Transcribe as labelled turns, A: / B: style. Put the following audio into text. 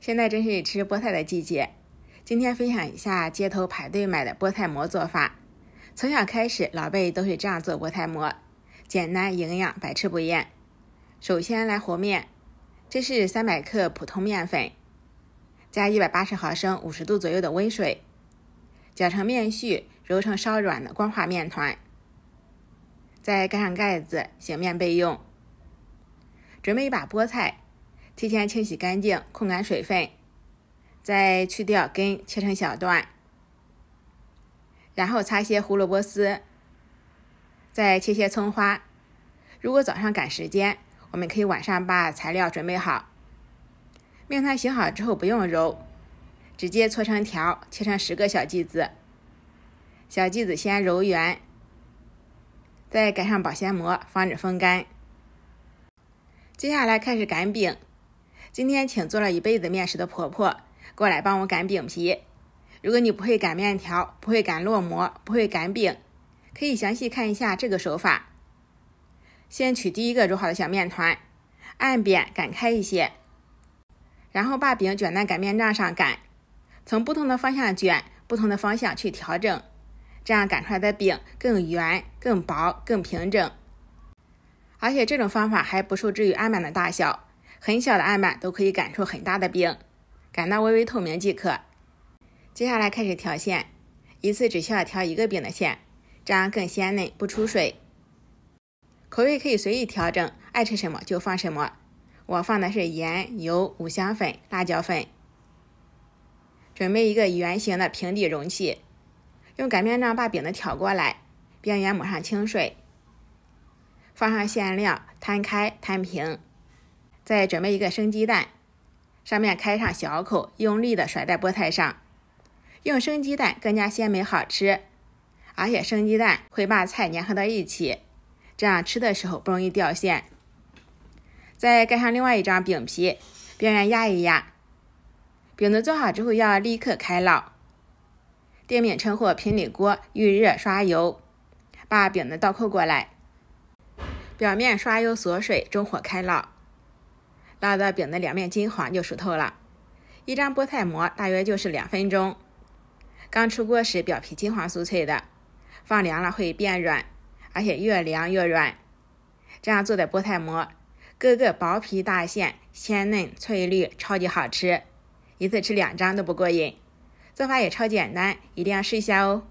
A: 现在正是吃菠菜的季节，今天分享一下街头排队买的菠菜馍做法。从小开始，老辈都是这样做菠菜馍，简单营养，百吃不厌。首先来和面，这是三百克普通面粉，加一百八十毫升五十度左右的温水，搅成面絮，揉成稍软的光滑面团，再盖上盖子醒面备用。准备一把菠菜。提前清洗干净，控干水分，再去掉根，切成小段，然后擦些胡萝卜丝，再切些葱花。如果早上赶时间，我们可以晚上把材料准备好。面团醒好之后不用揉，直接搓成条，切成十个小剂子。小剂子先揉圆，再盖上保鲜膜，防止风干。接下来开始擀饼。今天请做了一辈子面食的婆婆过来帮我擀饼皮。如果你不会擀面条、不会擀烙馍、不会擀饼，可以详细看一下这个手法。先取第一个揉好的小面团，按扁擀开一些，然后把饼卷在擀面杖上擀，从不同的方向卷，不同的方向去调整，这样擀出来的饼更圆、更薄、更平整。而且这种方法还不受制于案板的大小。很小的案板都可以擀出很大的饼，擀到微微透明即可。接下来开始调馅，一次只需要调一个饼的馅，这样更鲜嫩不出水。口味可以随意调整，爱吃什么就放什么。我放的是盐、油、五香粉、辣椒粉。准备一个圆形的平底容器，用擀面杖把饼子挑过来，边缘抹上清水，放上馅料，摊开摊平。再准备一个生鸡蛋，上面开上小口，用力的甩在菠菜上。用生鸡蛋更加鲜美好吃，而且生鸡蛋会把菜粘合到一起，这样吃的时候不容易掉馅。再盖上另外一张饼皮，边缘压一压。饼子做好之后要立刻开烙。电饼铛或平底锅预热刷油，把饼子倒扣过来，表面刷油锁水，中火开烙。烙到饼的两面金黄就熟透了，一张菠菜馍大约就是两分钟。刚出锅时表皮金黄酥脆的，放凉了会变软，而且越凉越软。这样做的菠菜馍，个个薄皮大馅，鲜嫩翠绿，超级好吃，一次吃两张都不过瘾。做法也超简单，一定要试一下哦。